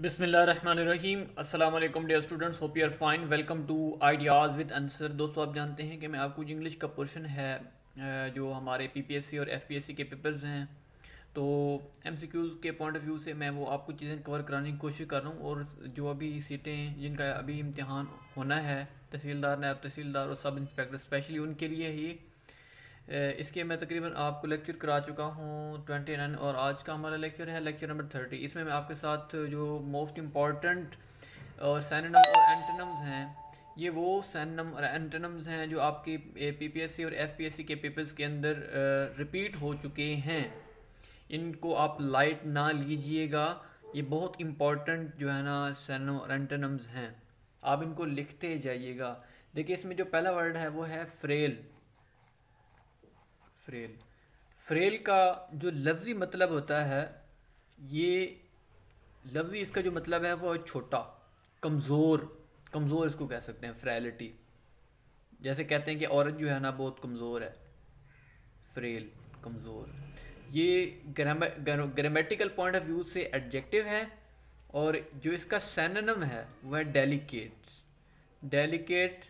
बिसमीम अल्लाम dear students hope you are fine welcome to ideas with answer दोस्तों आप जानते हैं कि मैं आपको जो इंग्लिश का पोर्शन है जो हमारे पीपीएससी और एफपीएससी के पेपर्स हैं तो एमसीक्यूज़ के पॉइंट ऑफ व्यू से मैं वो आपको चीज़ें कवर कराने की कोशिश कर रहा हूँ और जो अभी सीटें जिनका अभी इम्तहान होना है तहसीलदार नायब तहसीलदार और सब इंस्पेक्टर स्पेशली उनके लिए ही इसके मैं तकरीबन आपको लेक्चर करा चुका हूँ ट्वेंटी नाइन और आज का हमारा लेक्चर है लेक्चर नंबर थर्टी इसमें मैं आपके साथ जो मोस्ट इम्पॉर्टेंट और सैनम और एंटनम्स हैं ये वो सैनम और एंटनम्स हैं जो आपकी पीपीएससी और एफपीएससी के पेपर्स के अंदर रिपीट हो चुके हैं इनको आप लाइट ना लीजिएगा ये बहुत इम्पॉर्टेंट जो है ना सैनम और एंटनम्स हैं आप इनको लिखते जाइएगा देखिए इसमें जो पहला वर्ड है वो है फ्रेल फ्रेल फ्रेल का जो लफ्ज़ी मतलब होता है ये लफ्ज़ी इसका जो मतलब है वो है छोटा कमज़ोर कमज़ोर इसको कह सकते हैं फ्रेलिटी जैसे कहते हैं कि औरत जो है ना बहुत कमज़ोर है फ्रेल कमज़ोर ये ग्रामेटिकल पॉइंट ऑफ व्यू से एडजेक्टिव है और जो इसका सैनम है वह डेलीकेट डेलीकेट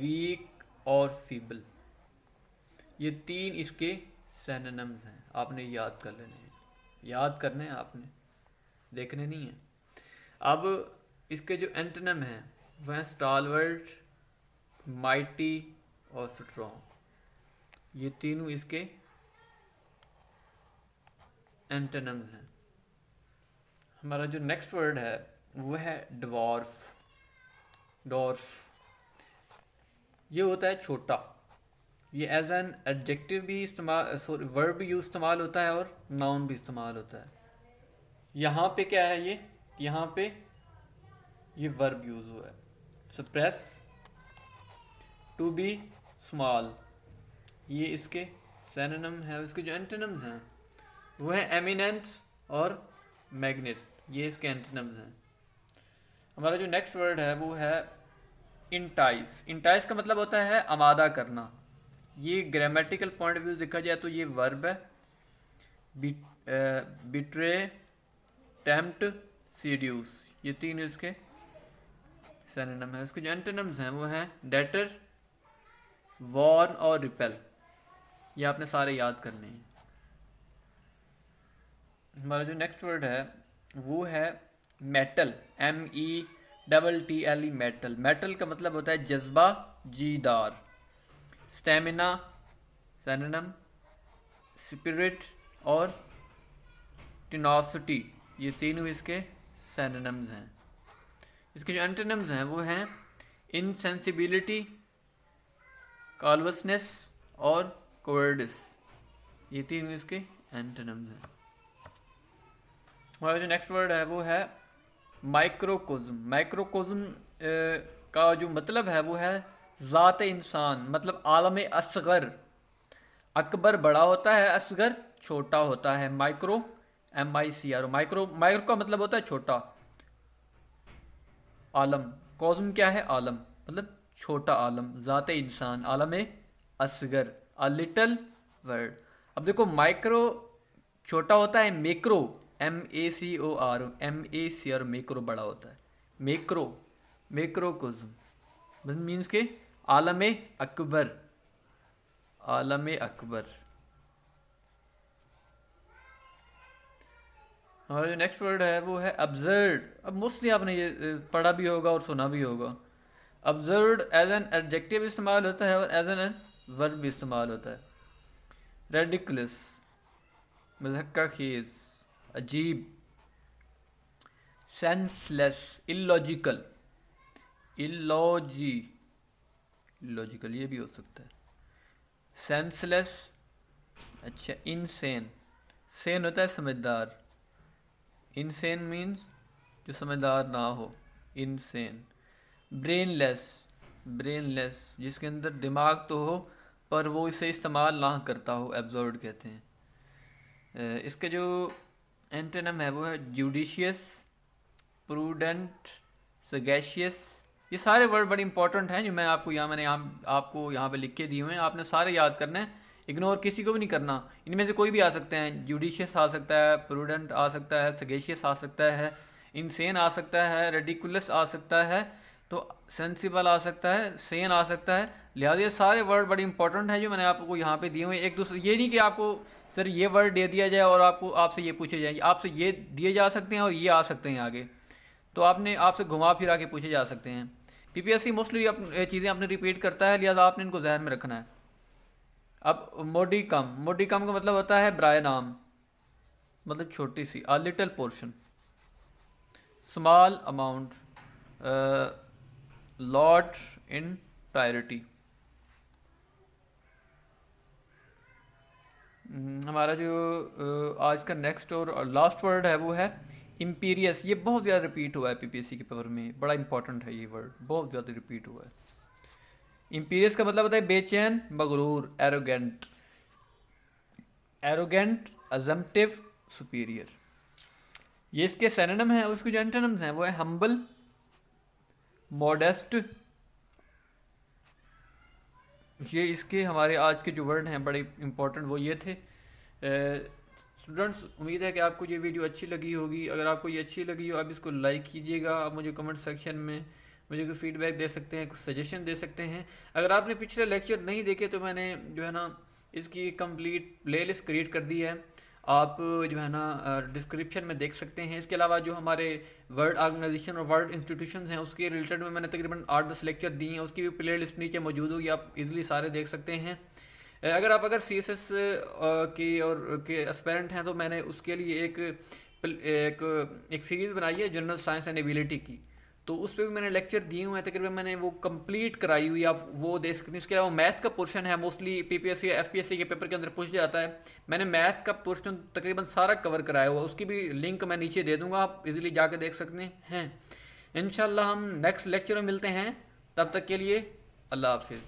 वीक और फीबल ये तीन इसके सैनम्स हैं आपने याद कर लेने हैं याद करने हैं आपने देखने नहीं है अब इसके जो एंटनम हैं वह है स्टालवर्ड माइटी और स्ट्रॉन्ग ये तीनों इसके एंटनम्स हैं हमारा जो नेक्स्ट वर्ड है वह है डॉर्फ डॉर्फ ये होता है छोटा ये एज एन एडजेक्टिव भी इस्तेमाल सॉरी वर्ब यूज इस्तेमाल होता है और नाउन भी इस्तेमाल होता है यहाँ पे क्या है ये यहाँ पे ये वर्ब यूज हुआ है सप्रेस टू बी स्मॉल ये इसके सैनम है इसके जो एंटनम्स हैं वो है एमिनेंस और मैग्नेट ये इसके एंटनम्स हैं हमारा जो नेक्स्ट वर्ड है वो है इंटाइस इंटाइस का मतलब होता है आमादा करना ये ग्रामेटिकल पॉइंट ऑफ व्यू देखा जाए तो ये वर्ब है बिट्रे टेम्प्ट सीड्यूस ये तीन इसके सैनम है इसके जो एंटेनम्स हैं वो हैं डेटर वॉर्न और रिपेल ये आपने सारे याद करने हैं हमारा जो नेक्स्ट वर्ड है वो है mettle M E double T L E mettle mettle का मतलब होता है जज्बा जीदार स्टेमिना सैनम स्पिरिट और टिनासिटी ये तीनों इसके सैनम्स हैं इसके जो एंटेनम्स हैं वो हैं इनसेंसिबिलिटी कॉलवसनेस और कोवर्डिस ये तीनों इसके एंटेनम्स हैं हमारा जो नेक्स्ट वर्ड है वो है माइक्रोकोज्म माइक्रोकोज्म का जो मतलब है वो है ज़ात इंसान मतलब आलम असगर अकबर बड़ा होता है असगर छोटा होता है micro M I C R micro micro का मतलब होता है छोटा आलम कौजम क्या है आलम मतलब छोटा आलम ज़ात इंसान आलम असगर अ लिटल वर्ड अब देखो माइक्रो छोटा होता है macro M A C O R M A C R macro बड़ा होता है मेक्रो मेक्रो कोजम मीन्स मतलब के आलम अकबर आलम अकबर हमारा जो नेक्स्ट वर्ड है वो है अब्जर्ड अब मोस्टली आपने ये पढ़ा भी होगा और सुना भी होगा अब्जर्ड एज एन एडजेक्टिव इस्तेमाल होता है और एज एन वर्ब भी इस्तेमाल होता है रेडिकलस मजहका खेज अजीब सेंसलेस इलॉजिकल इलॉजी लॉजिकल ये भी हो सकता है सेंसलेस अच्छा इनसेन सेन होता है समझदार इनसेन मीन्स जो समझदार ना हो इनसेन ब्रेनलेस ब्रेनलेस जिसके अंदर दिमाग तो हो पर वो इसे इस्तेमाल ना करता हो एब्जॉर्ड कहते हैं इसका जो एंटेनम है वो है जुडिशियस प्रूडेंट सगैशियस ये सारे वर्ड बड़े इंपॉर्टेंट हैं जो मैं आपको यहाँ मैंने यहाँ आपको यहाँ पे लिख के दिए हुए हैं आपने सारे याद करने हैं इग्नोर किसी को भी नहीं करना इनमें से कोई भी आ सकते हैं जुडिशियस आ सकता है प्रूडेंट आ सकता है सगेशियस आ सकता है इनसेन आ सकता है रेडिकुलस आ सकता है तो सेंसिबल आ सकता है सेन आ सकता है लिहाजा ये सारे वर्ड बड़े इंपॉर्टेंट हैं जो मैंने आपको यहाँ पे दिए हुए एक दूसरे ये नहीं कि आपको सर ये वर्ड दे दिया जाए और आपको आपसे ये पूछे जाए आपसे ये दिए जा सकते हैं और ये आ सकते हैं आगे तो आपने आपसे घुमा फिरा के पूछे जा सकते हैं पीपीएससी मोस्टली चीज़ें आपने रिपीट करता है लिहाजा आपने इनको जहन में रखना है अब मोडी कम मोडी कम का मतलब होता है ब्राय नाम मतलब छोटी सी a little portion small amount lot in priority हमारा जो आज का नेक्स्ट और लास्ट वर्ड है वो है इम्पीरियस ये बहुत ज़्यादा रिपीट हुआ है पीपीएससी के पेपर में बड़ा इंपॉर्टेंट है ये वर्ड बहुत ज़्यादा रिपीट हुआ है इम्पीरियस का मतलब होता है बेचैन मगरूर एरोगेंट एरोगेंट अजम्पटिव सुपीरियर ये इसके सैनम है उसके जो एंटेनम्स हैं वो है हम्बल मॉडेस्ट ये इसके हमारे आज के जो वर्ड हैं बड़े इम्पोर्टेंट वो ये थे स्टूडेंट्स उम्मीद है कि आपको ये वीडियो अच्छी लगी होगी अगर आपको ये अच्छी लगी हो आप इसको लाइक कीजिएगा आप मुझे कमेंट सेक्शन में मुझे कोई फीडबैक दे सकते हैं कुछ सजेशन दे सकते हैं अगर आपने पिछले लेक्चर नहीं देखे तो मैंने जो है ना इसकी कंप्लीट प्लेलिस्ट क्रिएट कर दी है आप जो है ना डिस्क्रिप्शन में देख सकते हैं इसके अलावा जो हमारे वर्ल्ड ऑर्गेनाइजेशन और वर्ल्ड इंस्टीट्यूशन हैं उसके रिलेटेड में मैंने तकरीबन आठ दस लेक्चर दिए हैं उसकी भी प्ले लिस्ट नीचे मौजूद होगी आप इजिली सारे देख सकते हैं अगर आप अगर सी एस एस की और के एस्पेरेंट हैं तो मैंने उसके लिए एक एक एक सीरीज़ बनाई है जनरल साइंस एंड एबिलिटी की तो उस पर भी मैंने लेक्चर दिए हुए हैं तकरीबन तो मैंने वो कंप्लीट कराई हुई आप वो देख सकते हैं उसके अलावा मैथ का पोर्शन है mostly P P S P या सी के पेपर के अंदर पूछ जाता है मैंने मैथ का पोर्शन तकरीबन सारा कवर कराया हुआ उसकी भी लिंक मैं नीचे दे दूंगा आप इजीली जाकर देख सकते हैं इन हम नेक्स्ट लेक्चर में मिलते हैं तब तक के लिए अल्लाह हाफिज़